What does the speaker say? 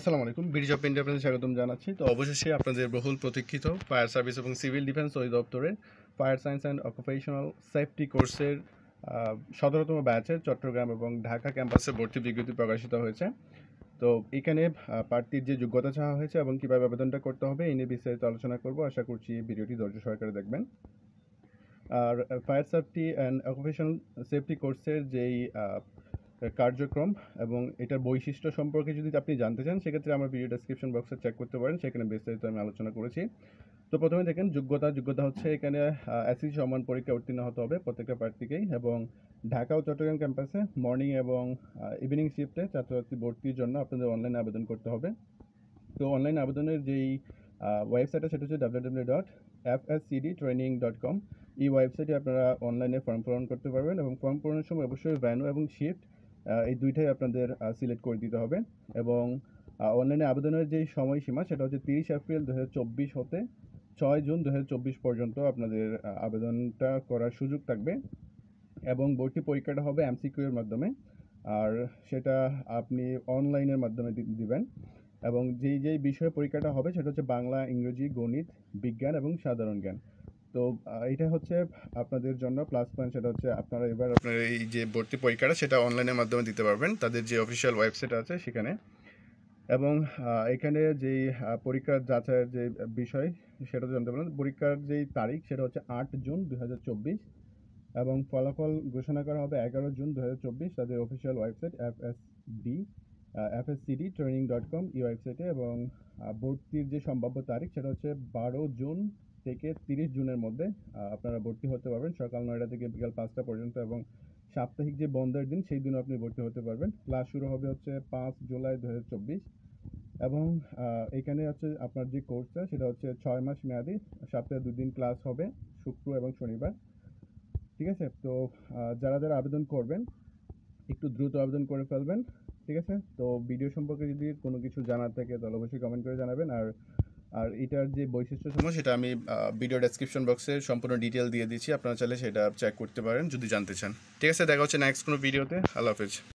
আসসালামু আলাইকুম bridge of India আপনাদের স্বাগতম জানাচ্ছি তো অবশেষে আপনাদের বহুল প্রতীক্ষিত ফায়ার সার্ভিস এবং সিভিল ডিফেন্স অধিদপ্তরের fire science and occupational safety কোর্সের সতেরোতম ব্যাচের চট্টগ্রাম এবং ঢাকা ক্যাম্পাসে ভর্তি বিজ্ঞপ্তি প্রকাশিত হয়েছে তো এখানে প্রার্থীর যে যোগ্যতা চাওয়া হয়েছে এবং কীভাবে আবেদনটা করতে হবে এই নিয়ে বিস্তারিত আলোচনা করব আশা করছি ভিডিওটি ধৈর্য সহকারে দেখবেন আর fire safety and occupational safety কোর্সের যেই কার্যক্রম এবং এটার বৈশিষ্ট্য সম্পর্কে যদি আপনি জানতে চান সেক্ষেত্রে আমার ভিডিও ডেসক্রিপশন বক্সে চেক করতে পারেন সেখানে বিস্তারিত আমি আলোচনা করেছি তো প্রথমে দেখেন যোগ্যতা যোগ্যতা হচ্ছে এখানে এসি সমান পরীক্ষা উত্তীর্ণ হতে হবে প্রত্যেকটা প্রার্থীকেই এবং ঢাকা ও চট্টগ্রাম ক্যাম্পাসে মর্নিং এবং ইভিনিং শিফটে ছাত্রছাত্রী ভর্তির জন্য আপনাদের অনলাইনে আবেদন করতে হবে তো অনলাইন আবেদনের যেই ওয়েবসাইটটা সেটা হচ্ছে W W dot F S CD training dot com এই ওয়েবসাইটে আপনারা অনলাইনে ফর্ম পূরণ করতে পারবেন এবং ফর্ম পূরণের সময় অবশ্যই ভ্যানু এবং শিফট এই দুইটাই আপনাদের সিলেক্ট করে দিতে হবে এবং অনলাইনে আবেদনের যে সময়সীমা সেটা হচ্ছে তিরিশ এপ্রিল দু হতে ছয় জুন দু পর্যন্ত আপনাদের আবেদনটা করার সুযোগ থাকবে এবং বইটি পরীক্ষাটা হবে এমসিকিউর মাধ্যমে আর সেটা আপনি অনলাইনের মাধ্যমে দিবেন এবং যেই যেই বিষয়ে পরীক্ষাটা হবে সেটা হচ্ছে বাংলা ইংরেজি গণিত বিজ্ঞান এবং সাধারণ জ্ঞান তো এটা হচ্ছে আপনাদের জন্য প্লাস পয়েন্ট সেটা হচ্ছে আপনারা এবার আপনার এই যে ভর্তি পরীক্ষাটা সেটা অনলাইনের মাধ্যমে দিতে পারবেন তাদের যে অফিসিয়াল ওয়েবসাইট আছে সেখানে এবং এখানে যে পরীক্ষার যাচাইয়ের যে বিষয় সেটা জানতে পারবেন পরীক্ষার যেই তারিখ সেটা হচ্ছে আট জুন দু এবং ফলাফল ঘোষণা করা হবে এগারো জুন দু তাদের official website F S D CD training dot com এই ওয়েবসাইটে এবং ভর্তির যে সম্ভাব্য তারিখ সেটা হচ্ছে বারো জুন থেকে তিরিশ জুনের মধ্যে আপনারা ভর্তি হতে পারবেন সকাল নয়টা থেকে বিকাল পাঁচটা পর্যন্ত এবং সাপ্তাহিক যে বন্ধের দিন সেই দিনও আপনি ভর্তি হতে পারবেন ক্লাস শুরু হবে হচ্ছে পাঁচ জুলাই দু এবং এখানে হচ্ছে আপনার যে কোর্সটা সেটা হচ্ছে ছয় মাস মেয়াদি সপ্তাহে দুদিন ক্লাস হবে শুক্র এবং শনিবার ঠিক আছে তো যারা যারা আবেদন করবেন একটু দ্রুত আবেদন করে ফেলবেন ঠিক আছে তো ভিডিও সম্পর্কে যদি কোনো কিছু জানার থাকে তাহলে অবশ্যই কমেন্ট করে জানাবেন আর আর এটার যে বৈশিষ্ট্য সমূহ সেটা আমি ভিডিও ডেসক্রিপশন বক্সে সম্পূর্ণ ডিটেল দিয়ে দিচ্ছি আপনারা চাইলে সেটা চেক করতে পারেন যদি জানতে চান ঠিক আছে দেখা হচ্ছে নেক্সট কোনো ভিডিওতে আল্লাহ হাফেজ